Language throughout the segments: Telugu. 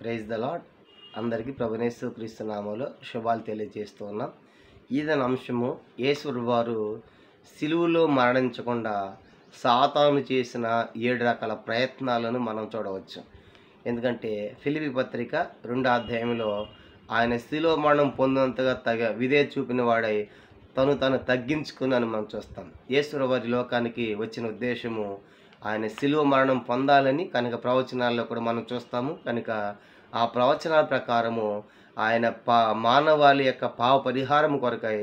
ప్రైజ్ ద లాడ్ అందరికీ ప్రభునేశ్వ నామంలో శుభాలు తెలియజేస్తూ ఉన్నాం ఈదన అంశము ఈశ్వరు వారు సిలువులో మరణించకుండా సాతాను చేసిన ఏడు రకాల ప్రయత్నాలను మనం చూడవచ్చు ఎందుకంటే ఫిలిపి పత్రిక రెండో అధ్యాయంలో ఆయన శిలో మరణం పొందినంతగా తగ విధే చూపిన వాడై తను తను తగ్గించుకుని అని మనం చూస్తాం ఈశ్వర వారి లోకానికి వచ్చిన ఉద్దేశము ఆయన శిలువ మరణం పొందాలని కనుక ప్రవచనాల్లో కూడా మనం చూస్తాము కనుక ఆ ప్రవచనాల ప్రకారము ఆయన పా మానవాళి యొక్క పావ పరిహారం కొరకై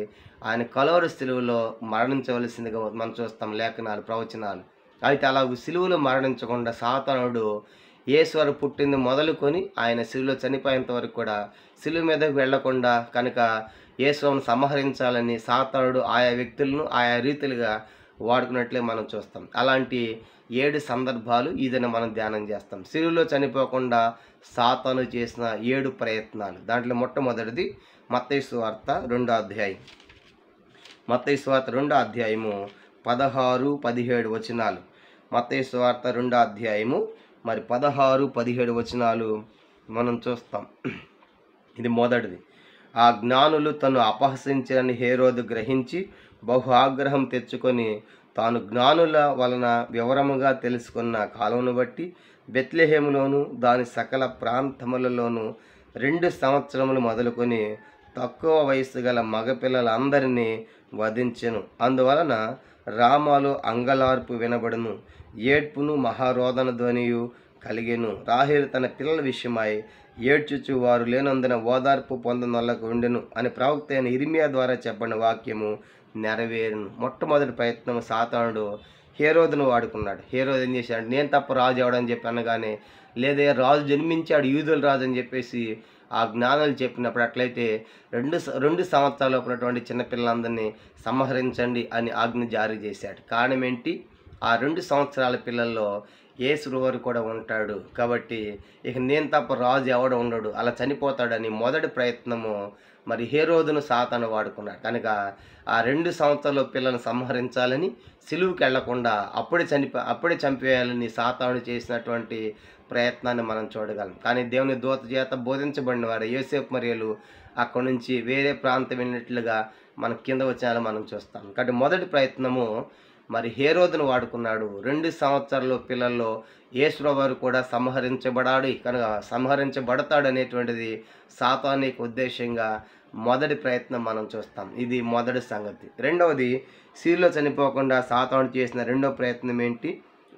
ఆయన కలవరి సెలువులో మరణించవలసిందిగా మనం చూస్తాం లేఖనాలు ప్రవచనాలు అయితే అలా సిలువలో మరణించకుండా సాతనుడు ఈశ్వరు పుట్టింది మొదలుకొని ఆయన సిలువులో చనిపోయేంత వరకు కూడా సిలువ మీదకు వెళ్లకుండా కనుక ఈశ్వరుని సంహరించాలని సాతనుడు ఆయా వ్యక్తులను ఆయా రీతిలుగా వాడుకున్నట్లే మనం చూస్తాం అలాంటి ఏడు సందర్భాలు ఇదని మనం ధ్యానం చేస్తాం సిలువలో చనిపోకుండా సాతాను చేసిన ఏడు ప్రయత్నాలు దాంట్లో మొట్టమొదటిది మత్తైసు వార్త రెండో అధ్యాయం మత్తైసు వార్త రెండో అధ్యాయము పదహారు పదిహేడు వచనాలు మత్తైసు వార్త రెండో అధ్యాయము మరి పదహారు పదిహేడు వచనాలు మనం చూస్తాం ఇది మొదటిది ఆ జ్ఞానులు తను అపహసించని హేరోదు గ్రహించి బహు ఆగ్రహం తెచ్చుకొని తాను జ్ఞానుల వలన వివరముగా తెలుసుకున్న కాలంను బట్టి బెత్లెహేములోను దాని సకల ప్రాంతములలోనూ రెండు సంవత్సరములు మొదలుకొని తక్కువ వయసు గల మగపిల్లలందరినీ వధించెను అందువలన రామాలు అంగలార్పు వినబడును ఏడ్పును మహారోదన ధ్వనియు కలిగెను రాహిల్ తన పిల్లల విషయమై ఏడ్చుచు వారు లేనందున ఓదార్పు పొందనొల్లకు ఉండెను అని ప్రవక్త అయిన ఇరిమియా ద్వారా చెప్పని వాక్యము నెరవేరును మొట్టమొదటి ప్రయత్నం సాతానుడు హేరోదును వాడుకున్నాడు హేరోద్ ఏం చేశాడు నేను తప్ప రాజు ఎవడని చెప్పి అనగానే లేదా రాజు జన్మించాడు యూదుల రాజు అని చెప్పేసి ఆ జ్ఞానాలు చెప్పినప్పుడు అట్లయితే రెండు రెండు సంవత్సరాలు ఉన్నటువంటి చిన్నపిల్లలందరినీ సంహరించండి అని ఆజ్ఞ జారీ చేశాడు కారణం ఏంటి ఆ రెండు సంవత్సరాల పిల్లల్లో ఏసురువారు కూడా ఉంటాడు కాబట్టి ఇక నేను తప్ప రాజు ఎవడ ఉండడు అలా చనిపోతాడని మొదటి ప్రయత్నము మరి హేరోదును సాతాను వాడుకున్నాడు కనుక ఆ రెండు సంవత్సరాలు పిల్లలను సంహరించాలని సిలువుకి వెళ్లకుండా అప్పుడే చనిపో అప్పుడే చంపేయాలని సాతాను చేసినటువంటి ప్రయత్నాన్ని మనం చూడగలం కానీ దేవుని దూత చేత బోధించబడిన వారు యోసేపు మరియలు అక్కడి నుంచి వేరే ప్రాంతం వెళ్ళినట్లుగా మన కింద వచ్చేలా మనం చూస్తాం కాబట్టి మొదటి ప్రయత్నము మరి హేరోదును వాడుకున్నాడు రెండు సంవత్సరాలు పిల్లల్లో యేసువారు కూడా సంహరించబడాడు కనుక సంహరించబడతాడు అనేటువంటిది సాతానిక ఉద్దేశంగా మొదటి ప్రయత్నం మనం చూస్తాం ఇది మొదటి సంగతి రెండవది సీలో చనిపోకుండా సాతాను చేసిన రెండో ప్రయత్నం ఏంటి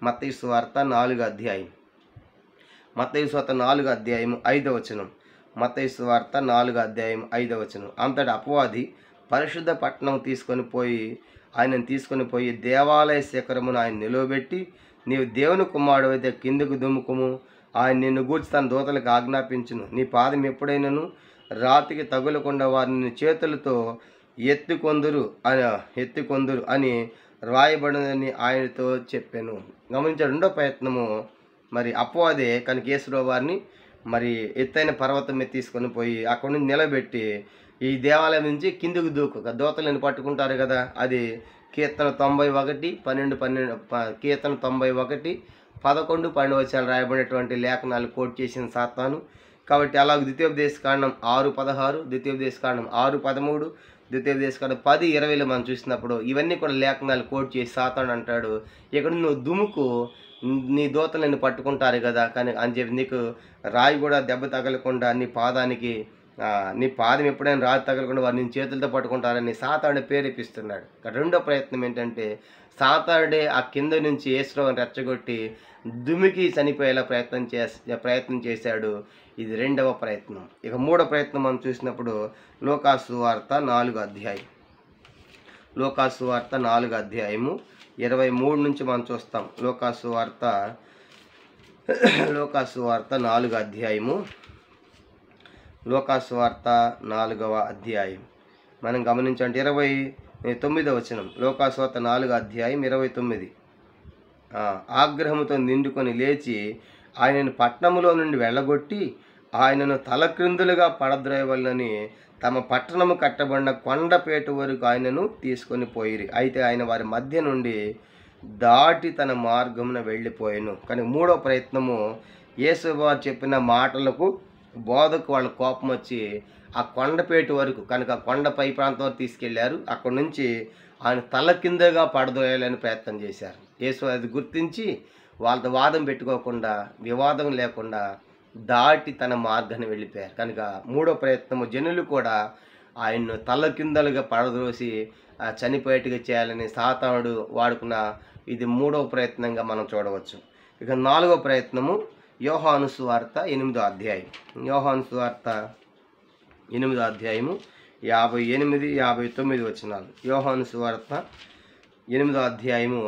మత్తయి వార్త నాలుగు అధ్యాయం మత్తయి వార్త నాలుగు అధ్యాయం ఐదవ వచనం మత్తయి వార్త నాలుగు అధ్యాయం ఐదవ వచనం అంతటి అపవాది పరిశుద్ధ పట్టణం తీసుకొని పోయి ఆయనను తీసుకొని పోయి దేవాలయ శిఖరమును ఆయన నిలువబెట్టి నీవు దేవుని కుమారుడు అయితే కిందకు దుమ్ముకుము ఆయన నిన్ను గూర్చి తన దూతలకు ఆజ్ఞాపించును నీ పాదం ఎప్పుడైనాను రాతికి తగులకుండా వారిని చేతులతో ఎత్తుకొందురు అని ఎత్తుకొందురు అని రాయబడినని ఆయనతో చెప్పాను గమనించే రెండో ప్రయత్నము మరి అపవాదే కనుక వారిని మరి ఎత్తైన పర్వతం మీద తీసుకొని పోయి అక్కడి నుంచి నిలబెట్టి ఈ దేవాలయం నుంచి కిందికి దూకు దోతలను పట్టుకుంటారు కదా అది కీర్తన తొంభై ఒకటి పన్నెండు పన్నెండు కీర్తన తొంభై ఒకటి పదకొండు పన్నెండు వచ్చాలు రాయబడినటువంటి లేఖనాలు కోట్ చేసిన సాత్తాను కాబట్టి అలా ద్వితీయోపదేశ కాండం ఆరు పదహారు ద్వితీయోపదేశ కాండం ఆరు పదమూడు ద్వితీయోపదేశ కాండం పది ఇరవైలో మనం చూసినప్పుడు ఇవన్నీ కూడా లేఖనాలు కోట్ చేసి సాతాను అంటాడు ఇక్కడ నువ్వు దుముకు నీ దోతలు పట్టుకుంటారు కదా కానీ అని చెప్పి నీకు రాయి కూడా దెబ్బ తగలకుండా నీ పాదానికి నీ పాదం ఎప్పుడైనా రాజు తగలకుండా వారు నేను చేతులతో పట్టుకుంటారని సాతాడు ప్రేరేపిస్తున్నాడు రెండో ప్రయత్నం ఏంటంటే సాతాడే ఆ కింద నుంచి ఏసులోని రెచ్చగొట్టి దుమికి చనిపోయేలా ప్రయత్నం చేసే ప్రయత్నం చేశాడు ఇది రెండవ ప్రయత్నం ఇక మూడో ప్రయత్నం మనం చూసినప్పుడు లోకాసు వార్త నాలుగు అధ్యాయం లోకాసు వార్త నాలుగు అధ్యాయము ఇరవై మూడు నుంచి మనం చూస్తాం లోకాసు వార్త లోకాసు వార్త నాలుగు అధ్యాయము లోకాసువార్త నాలుగవ అధ్యాయం మనం గమనించండి ఇరవై తొమ్మిదవ వచనం లోకాసువార్త నాలుగో అధ్యాయం ఇరవై తొమ్మిది ఆగ్రహంతో నిండుకొని లేచి ఆయనను పట్టణములో నుండి వెళ్ళగొట్టి ఆయనను తలక్రిందులుగా పడద్రోయవల్లని తమ పట్టణము కట్టబడిన కొండపేట వరకు ఆయనను తీసుకొని పోయిరి అయితే ఆయన వారి మధ్య నుండి దాటి తన మార్గమున వెళ్ళిపోయాను కానీ మూడో ప్రయత్నము యేసు వారు చెప్పిన మాటలకు బోధకు వాళ్ళ కోపం వచ్చి ఆ కొండపేట వరకు కనుక కొండ పై ప్రాంతం వరకు తీసుకెళ్లారు అక్కడి నుంచి ఆయన తల కిందగా పడదోయాలని ప్రయత్నం చేశారు యేసు అది గుర్తించి వాళ్ళతో వాదం పెట్టుకోకుండా వివాదం లేకుండా దాటి తన మార్గాన్ని వెళ్ళిపోయారు కనుక మూడో ప్రయత్నము జనులు కూడా ఆయన్ను తల కిందలుగా పడద్రోసి చనిపోయేట్టుగా చేయాలని సాతానుడు వాడుకున్న ఇది మూడవ ప్రయత్నంగా మనం చూడవచ్చు ఇక నాలుగో ప్రయత్నము యోహాను సువార్త ఎనిమిదో అధ్యాయం యోహాను సువార్త ఎనిమిదో అధ్యాయము యాభై ఎనిమిది యాభై తొమ్మిది వచనాలు యోహాను సువార్త ఎనిమిదో అధ్యాయము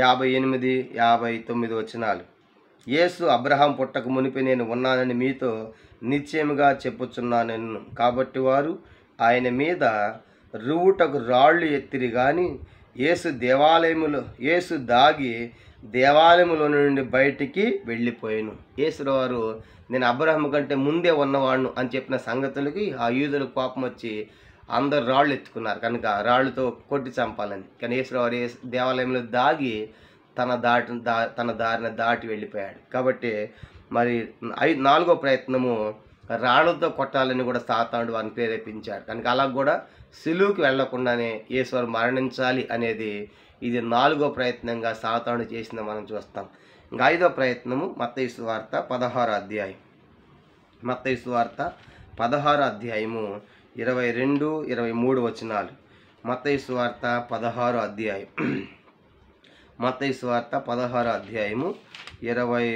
యాభై ఎనిమిది యాభై తొమ్మిది వచనాలు యేసు అబ్రహాం పుట్టక మునిపి నేను ఉన్నానని మీతో నిశ్చయముగా చెప్పుచున్నాను కాబట్టి వారు ఆయన మీద రువుటకు రాళ్ళు ఎత్తిరి కానీ ఏసు దేవాలయములో ఏసు దాగి దేవాలయంలో నుండి బయటికి వెళ్ళిపోయాను వారు నేను అబ్రహం కంటే ముందే ఉన్నవాడును అని చెప్పిన సంగతులకి ఆ యూదులకు కోపం వచ్చి అందరు రాళ్ళు ఎత్తుకున్నారు కనుక రాళ్ళతో కొట్టి చంపాలని కానీ వారు దేవాలయంలో దాగి తన దాటి దా తన దారిని దాటి వెళ్ళిపోయాడు కాబట్టి మరి ఐదు నాలుగో ప్రయత్నము రాళ్ళతో కొట్టాలని కూడా సాతాడు వారిని ప్రేరేపించాడు కనుక అలా కూడా సిలువుకి వెళ్లకుండానే ఈశ్వరు మరణించాలి అనేది ఇది నాలుగో ప్రయత్నంగా సాతాను చేసింది మనం చూస్తాం ఇంకా ఐదో ప్రయత్నము మత్తయసు వార్త పదహారు అధ్యాయం మత్తయసు వార్త పదహారు అధ్యాయము ఇరవై రెండు ఇరవై మూడు వచనాలు మత్తయసు వార్త పదహారు అధ్యాయం మత్తయసు వార్త పదహారు అధ్యాయము ఇరవై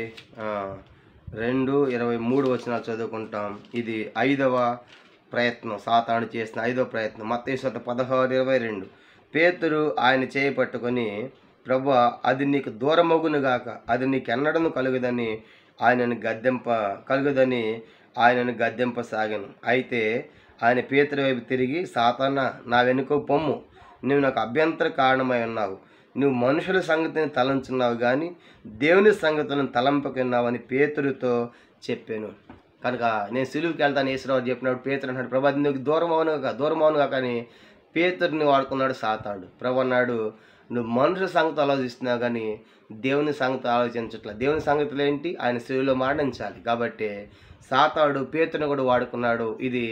రెండు ఇరవై మూడు వచనాలు చదువుకుంటాం ఇది ఐదవ ప్రయత్నం సాతాను చేసిన ఐదో ప్రయత్నం వార్త పదహారు ఇరవై రెండు పేతురు ఆయన చేపట్టుకొని ప్రభు అది నీకు దూరమగునుగాక అది నీకు ఎన్నడను కలుగుదని ఆయనను గద్దెంప కలుగుదని ఆయనను గద్దెంపసాగాను అయితే ఆయన పేతురు వైపు తిరిగి సాతాన నా వెనుక పొమ్ము నువ్వు నాకు అభ్యంతర కారణమై ఉన్నావు నువ్వు మనుషుల సంగతిని తలంచున్నావు కానీ దేవుని సంగతులను తలంపకున్నావని పేతురుతో చెప్పాను కనుక నేను సిలువుకి వెళ్తాను ఈశ్వరావు చెప్పినప్పుడు పేతురు అన్నాడు ప్రభా నీకు దూరం అవును కాక దూరం అవును కాక అని పేతుడిని వాడుకున్నాడు సాతాడు ప్రభు అన్నాడు నువ్వు మనుషుల సంగతి ఆలోచిస్తున్నావు కానీ దేవుని సంగతి ఆలోచించట్లా దేవుని సంగతులు ఏంటి ఆయన శివులో మరణించాలి కాబట్టి సాతాడు పేతుని కూడా వాడుకున్నాడు ఇది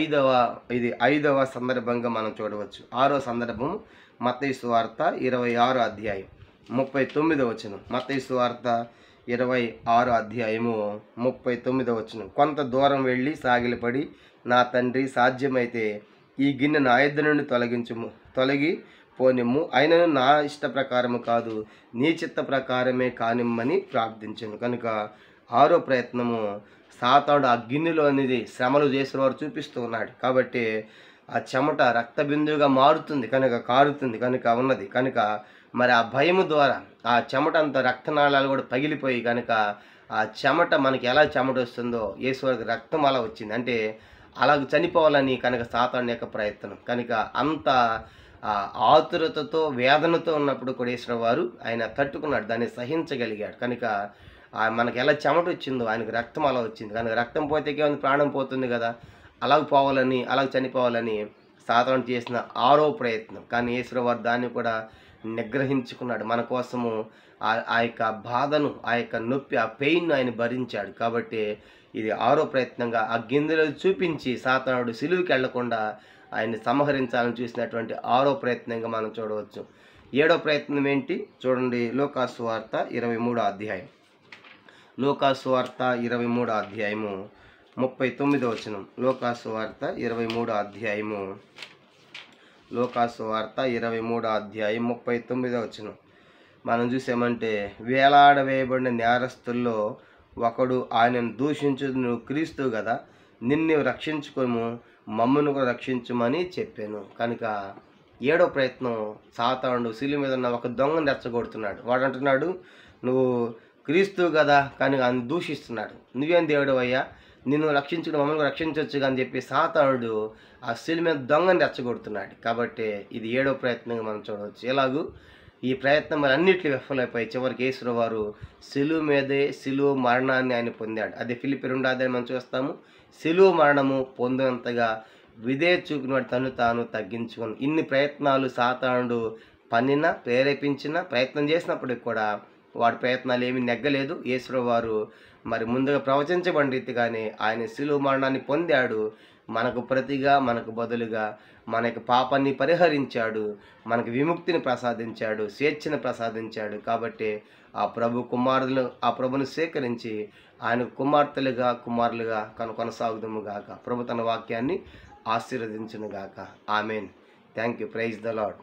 ఐదవ ఇది ఐదవ సందర్భంగా మనం చూడవచ్చు ఆరో సందర్భం మతైసు వార్త ఇరవై ఆరో అధ్యాయం ముప్పై తొమ్మిదో వచ్చిన మతైసు వార్త ఇరవై ఆరో అధ్యాయము ముప్పై తొమ్మిదో వచనం కొంత దూరం వెళ్ళి సాగిలపడి నా తండ్రి సాధ్యమైతే ఈ గిన్నె నా ఇద్దరి నుండి తొలగించుము తొలగి పోనిమ్ము అయినను నా ఇష్ట ప్రకారము కాదు నీ చిత్త ప్రకారమే కానిమ్మని ప్రార్థించను కనుక ఆరో ప్రయత్నము సాతాడు ఆ గిన్నెలో అనేది శ్రమలు చేసిన వారు చూపిస్తూ ఉన్నాడు కాబట్టి ఆ చెమట రక్తబిందువుగా మారుతుంది కనుక కారుతుంది కనుక ఉన్నది కనుక మరి ఆ భయము ద్వారా ఆ చెమట అంత రక్తనాళాలు కూడా పగిలిపోయి కనుక ఆ చెమట మనకి ఎలా చెమట వస్తుందో యేసువారికి రక్తం అలా వచ్చింది అంటే అలాగ చనిపోవాలని కనుక సాతాను యొక్క ప్రయత్నం కనుక అంత ఆతురతతో వేదనతో ఉన్నప్పుడు కొడేశ్వర వారు ఆయన తట్టుకున్నాడు దాన్ని సహించగలిగాడు కనుక మనకు ఎలా చెమట వచ్చిందో ఆయనకు రక్తం అలా వచ్చింది కనుక రక్తం పోతే ఏమైంది ప్రాణం పోతుంది కదా అలాగ పోవాలని అలాగ చనిపోవాలని సాధారణ చేసిన ఆరో ప్రయత్నం కానీ ఈశ్వరవారు దాన్ని కూడా నిగ్రహించుకున్నాడు మన కోసము ఆ యొక్క బాధను ఆ యొక్క నొప్పి ఆ పెయిన్ను ఆయన భరించాడు కాబట్టి ఇది ఆరో ప్రయత్నంగా ఆ గిందెలో చూపించి సాతానుడు సిలువుకి వెళ్లకుండా ఆయన్ని సంహరించాలని చూసినటువంటి ఆరో ప్రయత్నంగా మనం చూడవచ్చు ఏడో ప్రయత్నం ఏంటి చూడండి లోకాసు వార్త ఇరవై మూడో అధ్యాయం లోకాసు వార్త ఇరవై మూడో అధ్యాయము ముప్పై తొమ్మిదో వచనం లోకాసు వార్త ఇరవై మూడో అధ్యాయము లోకాసు వార్త ఇరవై మూడో అధ్యాయం ముప్పై తొమ్మిదో వచనం మనం చూసామంటే వేలాడవేయబడిన నేరస్తుల్లో ఒకడు ఆయనను దూషించదు నువ్వు క్రీస్తు కదా నిన్ను రక్షించుకోము మమ్మను కూడా రక్షించమని చెప్పాను కనుక ఏడో ప్రయత్నం సాతాడు శిలి మీద ఉన్న ఒక దొంగను రెచ్చగొడుతున్నాడు వాడు అంటున్నాడు నువ్వు క్రీస్తు కదా కానీ ఆయన దూషిస్తున్నాడు నువ్వేం దేవుడు అయ్యా నిన్ను రక్షించడం మమ్మల్ని రక్షించవచ్చు అని చెప్పి సాతానుడు ఆ శిలి మీద దొంగను రెచ్చగొడుతున్నాడు కాబట్టి ఇది ఏడో ప్రయత్నంగా మనం చూడవచ్చు ఎలాగూ ఈ ప్రయత్నములన్నిటి విఫలమైపోయి చివరికి ఈశ్వరు వారు సిలువు మీదే శిలువ మరణాన్ని ఆయన పొందాడు అది ఫిలిపి రెండాదని మనం చూస్తాము సిలువు మరణము పొందినంతగా విధే చూపినవాడు తను తాను తగ్గించుకుని ఇన్ని ప్రయత్నాలు సాతానుడు పన్నిన ప్రేరేపించిన ప్రయత్నం చేసినప్పటికి కూడా వాడి ప్రయత్నాలు ఏమీ నెగ్గలేదు ఈశ్వరు వారు మరి ముందుగా ప్రవచించబడి రీతిగానే ఆయన శిలువ మరణాన్ని పొందాడు మనకు ప్రతిగా మనకు బదులుగా మన యొక్క పాపాన్ని పరిహరించాడు మనకు విముక్తిని ప్రసాదించాడు స్వేచ్ఛను ప్రసాదించాడు కాబట్టి ఆ ప్రభు కుమారులు ఆ ప్రభును స్వీకరించి ఆయన కుమార్తెలుగా కుమారులుగా కను కొనసాగుదము గాక ప్రభు తన వాక్యాన్ని ఆశీర్వదించును గాక amen thank you praise the lord